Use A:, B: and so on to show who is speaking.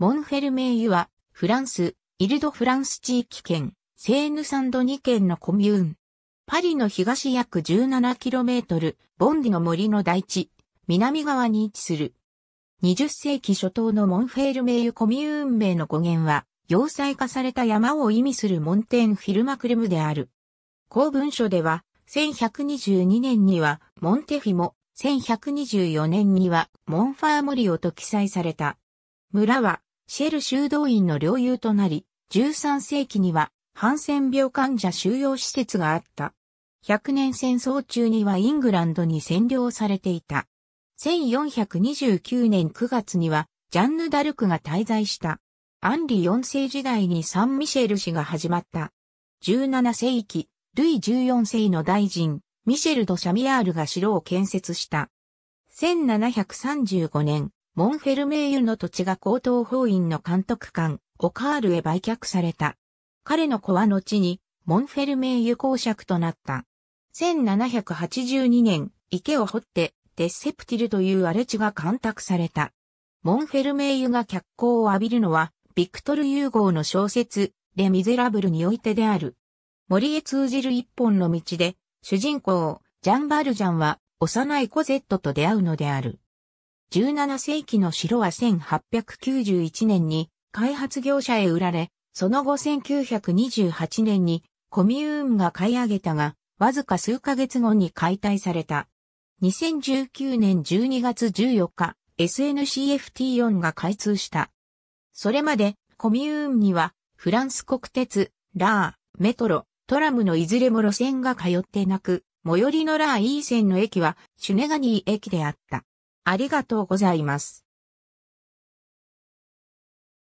A: モン
B: フェルメイユは、フランス、イルド・フランス地域圏、セーヌ・サンド2県のコミューン。パリの東約 17km、ボンディの森の大地、南側に位置する。20世紀初頭のモンフェルメイユコミューン名の語源は、要塞化された山を意味するモンテンフィルマクルムである。公文書では、1122年にはモンテフィモ、1124年にはモンファーモリオと記載された。村はシェル修道院の領有となり、13世紀にはハンセン病患者収容施設があった。100年戦争中にはイングランドに占領されていた。1429年9月にはジャンヌ・ダルクが滞在した。アンリ4世時代にサン・ミシェル氏が始まった。17世紀、ルイ14世の大臣、ミシェル・ド・シャミアールが城を建設した。1735年、モンフェルメイユの土地が高等法院の監督官、オカールへ売却された。彼の子は後に、モンフェルメイユ公爵となった。1782年、池を掘って、デッセプティルという荒れ地が干拓された。モンフェルメイユが脚光を浴びるのは、ビクトル・ユーゴーの小説、レ・ミゼラブルにおいてである。森へ通じる一本の道で、主人公、ジャン・バルジャンは、幼いコゼットと出会うのである。17世紀の城は1891年に開発業者へ売られ、その後1928年にコミューンが買い上げたが、わずか数ヶ月後に解体された。2019年12月14日、SNCFT4 が開通した。それまで、コミューンには、フランス国鉄、ラー、メトロ、トラムのいずれも路線が通ってなく、最寄りのラー E 線の駅は、シュネガニー駅であった。ありがとうございます。